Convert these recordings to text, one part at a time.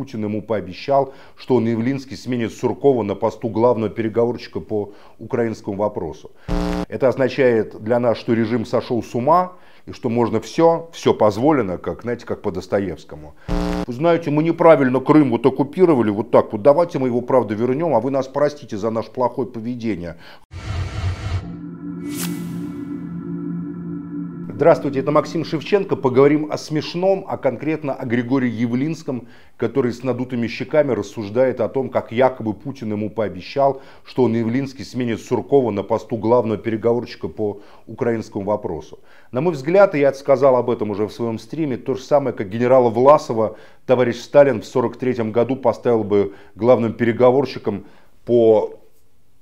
Путин ему пообещал, что он Явлинский сменит Суркова на посту главного переговорщика по украинскому вопросу. Это означает для нас, что режим сошел с ума, и что можно все, все позволено, как, знаете, как по Достоевскому. Вы знаете, мы неправильно Крым вот оккупировали, вот так вот, давайте мы его, правда, вернем, а вы нас простите за наше плохое поведение. Здравствуйте, это Максим Шевченко. Поговорим о смешном, а конкретно о Григории Явлинском, который с надутыми щеками рассуждает о том, как якобы Путин ему пообещал, что он Явлинский сменит Суркова на посту главного переговорщика по украинскому вопросу. На мой взгляд, и я сказал об этом уже в своем стриме, то же самое, как генерала Власова товарищ Сталин в 1943 году поставил бы главным переговорщиком по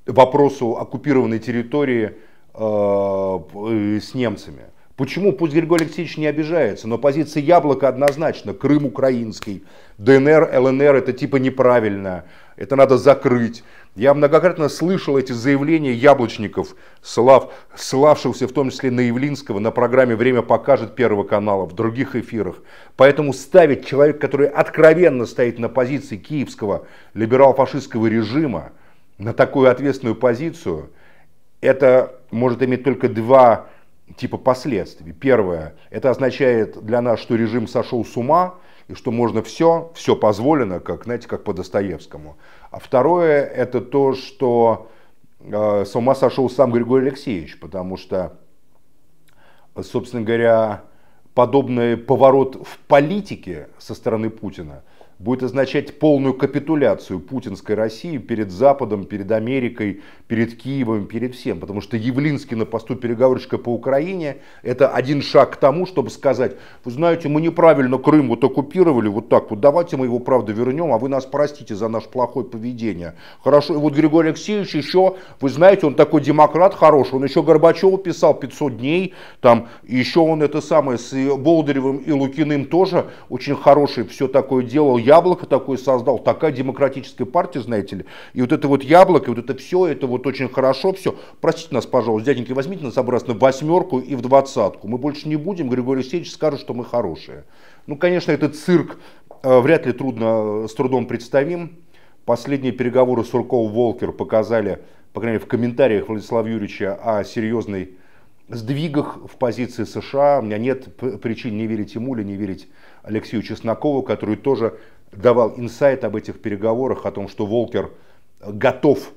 вопросу оккупированной территории э, э с немцами. Почему? Пусть Григорий Алексеевич не обижается, но позиция яблока однозначно. Крым украинский, ДНР, ЛНР это типа неправильно, это надо закрыть. Я многократно слышал эти заявления яблочников, слав, славшихся в том числе на Явлинского, на программе «Время покажет» Первого канала, в других эфирах. Поэтому ставить человека, который откровенно стоит на позиции киевского либерал-фашистского режима, на такую ответственную позицию, это может иметь только два типа последствий. Первое, это означает для нас, что режим сошел с ума, и что можно все, все позволено, как, знаете, как по Достоевскому. А второе, это то, что э, с ума сошел сам Григорий Алексеевич, потому что, собственно говоря, подобный поворот в политике со стороны Путина будет означать полную капитуляцию путинской России перед Западом, перед Америкой, перед Киевом, перед всем. Потому что Явлинский на посту переговорщика по Украине – это один шаг к тому, чтобы сказать, вы знаете, мы неправильно Крым вот оккупировали, вот так вот, давайте мы его, правда, вернем, а вы нас простите за наше плохое поведение. Хорошо, и вот Григорий Алексеевич еще, вы знаете, он такой демократ хороший, он еще Горбачеву писал 500 дней, там, еще он это самое с Болдыревым, и Лукиным тоже очень хороший все такое делал. Яблоко такое создал, такая демократическая партия, знаете ли. И вот это вот яблоко, вот это все, это вот очень хорошо все. Простите нас, пожалуйста, дяденьки, возьмите нас обратно в восьмерку и в двадцатку. Мы больше не будем, Григорий Алексеевич скажет, что мы хорошие. Ну, конечно, этот цирк э, вряд ли трудно, э, с трудом представим. Последние переговоры Сурков-Волкер показали, по крайней мере, в комментариях Владислава Юрьевича о серьезной сдвигах в позиции США. У меня нет причин не верить ему или не верить Алексею Чеснокову, который тоже давал инсайт об этих переговорах, о том, что Волкер готов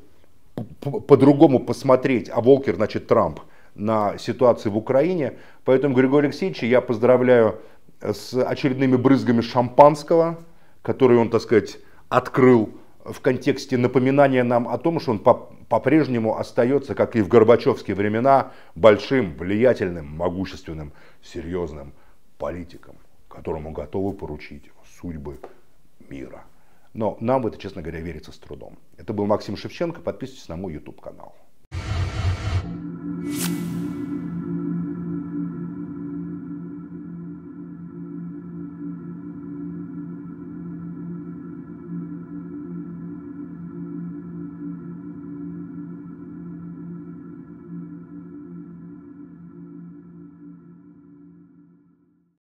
по-другому посмотреть, а Волкер, значит, Трамп, на ситуацию в Украине. Поэтому, Григорий Алексеевич, я поздравляю с очередными брызгами шампанского, которые он, так сказать, открыл в контексте напоминания нам о том, что он по-прежнему остается, как и в горбачевские времена, большим, влиятельным, могущественным, серьезным политиком, которому готовы поручить судьбы мира. Но нам в это, честно говоря, верится с трудом. Это был Максим Шевченко. Подписывайтесь на мой YouTube канал.